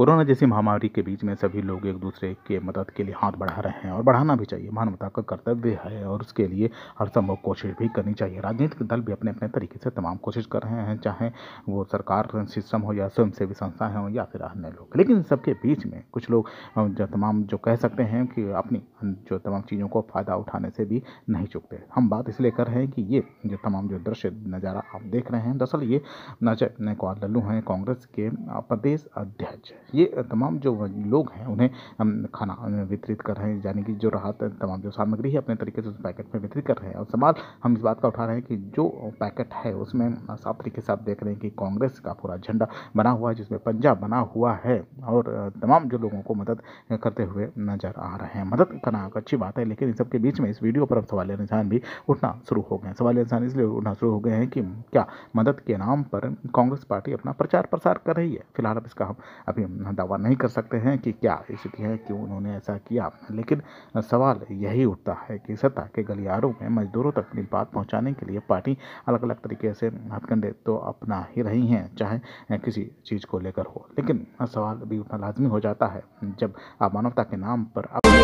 corona जैसी महामारी के बीच में सभी लोग एक दूसरे के मदद के लिए हाथ बढ़ा रहे हैं और बढ़ाना भी चाहिए मानवता का कर्तव्य है और उसके लिए हर संभव कोशिश भी करनी चाहिए राजनीतिक दल भी अपने अपने तरीके से तमाम कोशिश कर रहे हैं चाहे वो सरकार सिस्टम हो या स्वयंसेवी संस्थाएँ हों या फिर अन्य लोग लेकिन सबके बीच में कुछ लोग जो तमाम जो कह सकते हैं कि अपनी जो तमाम चीज़ों को फ़ायदा उठाने से भी नहीं चुकते हम बात इसलिए कर रहे हैं कि ये जो तमाम जो दृश्य नज़ारा आप देख रहे हैं दरअसल ये नजर कौर लल्लू हैं कांग्रेस के प्रदेश अध्यक्ष ये तमाम जो लोग हैं उन्हें खाना वितरित कर रहे हैं यानी कि जो राहत तमाम जो सामग्री है अपने तरीके से उस पैकेट में वितरित कर रहे हैं और सवाल हम इस बात का उठा रहे हैं कि जो पैकेट है उसमें साफ तरीके से आप देख रहे हैं कि कांग्रेस का पूरा झंडा बना हुआ है जिसमें पंजाब बना हुआ है और तमाम जो लोगों को मदद करते हुए नज़र आ रहे हैं मदद करना एक अच्छी बात है लेकिन इन सबके बीच में इस वीडियो पर अब सवाल निशान भी उठना शुरू हो गए हैं सवाल निशान इसलिए उठना शुरू हो गए हैं कि क्या मदद के नाम पर कांग्रेस पार्टी अपना प्रचार प्रसार कर रही है फिलहाल अब इसका हम अभी दावा नहीं कर सकते हैं कि क्या स्थिति है कि उन्होंने ऐसा किया लेकिन सवाल यही उठता है कि सत्ता के गलियारों में मजदूरों तक अपनी बात पहुंचाने के लिए पार्टी अलग अलग तरीके से हथकंडे तो अपना ही रही हैं चाहे किसी चीज़ को लेकर हो लेकिन सवाल भी उतना लाजमी हो जाता है जब आप मानवता के नाम पर